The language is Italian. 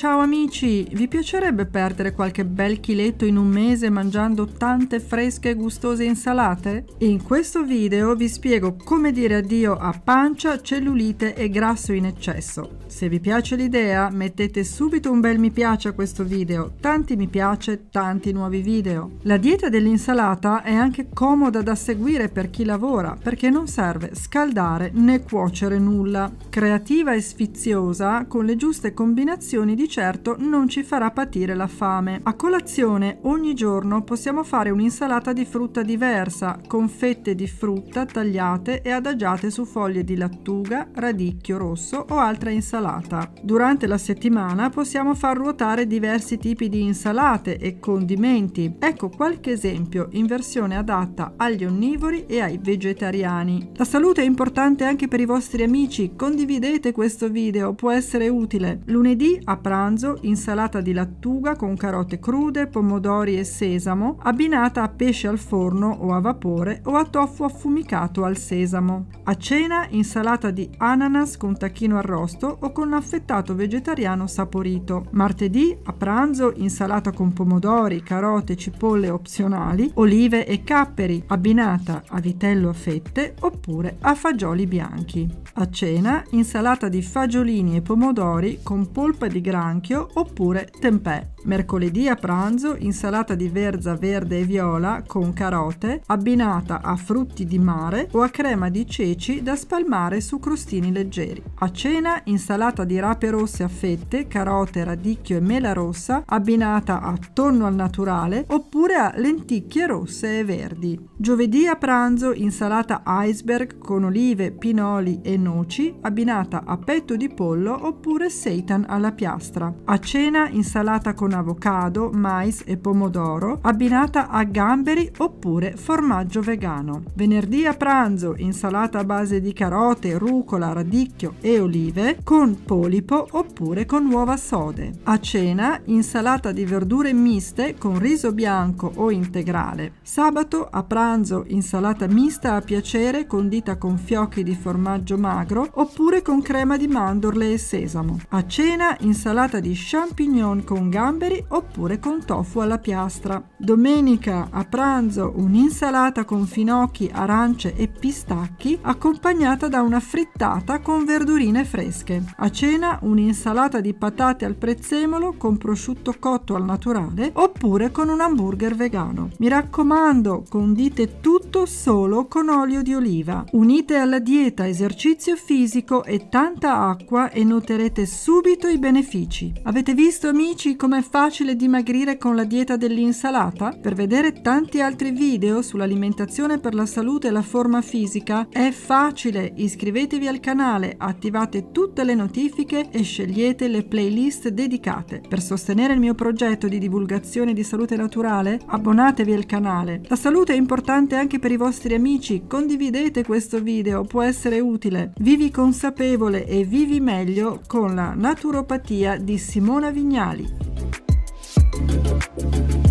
Ciao amici, vi piacerebbe perdere qualche bel chiletto in un mese mangiando tante fresche e gustose insalate? In questo video vi spiego come dire addio a pancia, cellulite e grasso in eccesso. Se vi piace l'idea mettete subito un bel mi piace a questo video, tanti mi piace, tanti nuovi video. La dieta dell'insalata è anche comoda da seguire per chi lavora perché non serve scaldare né cuocere nulla. Creativa e sfiziosa con le giuste combinazioni di certo non ci farà patire la fame. A colazione ogni giorno possiamo fare un'insalata di frutta diversa, con fette di frutta tagliate e adagiate su foglie di lattuga, radicchio rosso o altra insalata. Durante la settimana possiamo far ruotare diversi tipi di insalate e condimenti. Ecco qualche esempio in versione adatta agli onnivori e ai vegetariani. La salute è importante anche per i vostri amici, condividete questo video, può essere utile. Lunedì a pranzo pranzo insalata di lattuga con carote crude, pomodori e sesamo, abbinata a pesce al forno o a vapore o a tofu affumicato al sesamo. A cena insalata di ananas con tacchino arrosto o con affettato vegetariano saporito. Martedì a pranzo insalata con pomodori, carote, cipolle opzionali, olive e capperi, abbinata a vitello a fette oppure a fagioli bianchi. A cena insalata di fagiolini e pomodori con polpa di grano branchio oppure tempè. Mercoledì a pranzo insalata di verza verde e viola con carote abbinata a frutti di mare o a crema di ceci da spalmare su crostini leggeri. A cena insalata di rape rosse a fette, carote, radicchio e mela rossa abbinata a tonno al naturale oppure a lenticchie rosse e verdi. Giovedì a pranzo insalata iceberg con olive, pinoli e noci abbinata a petto di pollo oppure seitan alla piastra nostra. A cena insalata con avocado, mais e pomodoro, abbinata a gamberi oppure formaggio vegano. Venerdì a pranzo insalata a base di carote, rucola, radicchio e olive con polipo oppure con uova sode. A cena insalata di verdure miste con riso bianco o integrale. Sabato a pranzo insalata mista a piacere condita con fiocchi di formaggio magro oppure con crema di mandorle e sesamo. A cena insalata insalata di champignon con gamberi oppure con tofu alla piastra. Domenica a pranzo un'insalata con finocchi, arance e pistacchi accompagnata da una frittata con verdurine fresche. A cena un'insalata di patate al prezzemolo con prosciutto cotto al naturale oppure con un hamburger vegano. Mi raccomando, condite tutto solo con olio di oliva. Unite alla dieta esercizio fisico e tanta acqua e noterete subito i benefici amici. Avete visto amici com'è facile dimagrire con la dieta dell'insalata? Per vedere tanti altri video sull'alimentazione per la salute e la forma fisica è facile, iscrivetevi al canale, attivate tutte le notifiche e scegliete le playlist dedicate. Per sostenere il mio progetto di divulgazione di salute naturale, abbonatevi al canale. La salute è importante anche per i vostri amici, condividete questo video, può essere utile. Vivi consapevole e vivi meglio con la naturopatia di Simona Vignali.